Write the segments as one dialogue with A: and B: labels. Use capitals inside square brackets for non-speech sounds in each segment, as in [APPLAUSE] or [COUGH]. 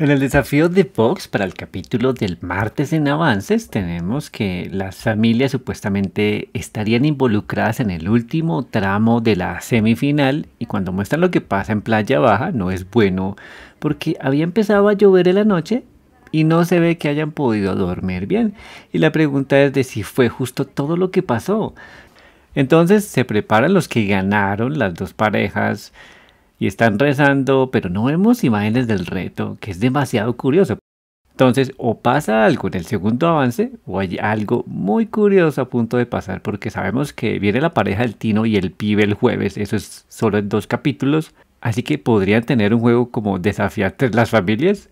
A: En el desafío de Fox para el capítulo del martes en avances tenemos que las familias supuestamente estarían involucradas en el último tramo de la semifinal y cuando muestran lo que pasa en Playa Baja no es bueno porque había empezado a llover en la noche y no se ve que hayan podido dormir bien y la pregunta es de si fue justo todo lo que pasó. Entonces se preparan los que ganaron las dos parejas y están rezando, pero no vemos imágenes del reto, que es demasiado curioso. Entonces, o pasa algo en el segundo avance, o hay algo muy curioso a punto de pasar, porque sabemos que viene la pareja del Tino y el pibe el jueves, eso es solo en dos capítulos, así que podrían tener un juego como desafiantes [LAUGHS] las familias.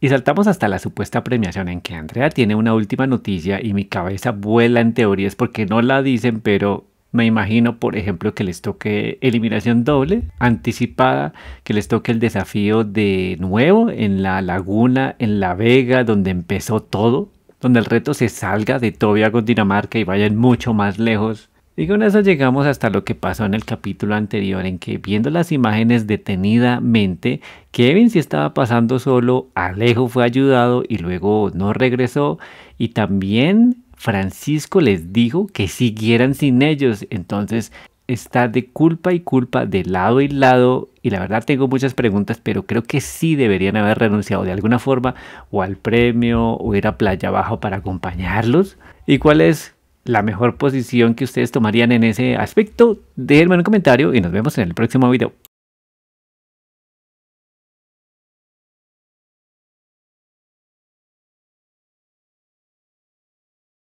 A: Y saltamos hasta la supuesta premiación en que Andrea tiene una última noticia y mi cabeza vuela en teorías porque no la dicen, pero me imagino, por ejemplo, que les toque eliminación doble, anticipada, que les toque el desafío de nuevo en la laguna, en la vega, donde empezó todo, donde el reto se salga de Tobia con Dinamarca y vayan mucho más lejos. Y con eso llegamos hasta lo que pasó en el capítulo anterior, en que viendo las imágenes detenidamente, Kevin sí estaba pasando solo, Alejo fue ayudado y luego no regresó, y también Francisco les dijo que siguieran sin ellos. Entonces está de culpa y culpa de lado y lado. Y la verdad tengo muchas preguntas, pero creo que sí deberían haber renunciado de alguna forma o al premio o ir a Playa Abajo para acompañarlos. ¿Y cuál es la mejor posición que ustedes tomarían en ese aspecto? Déjenme un comentario y nos vemos en el próximo video.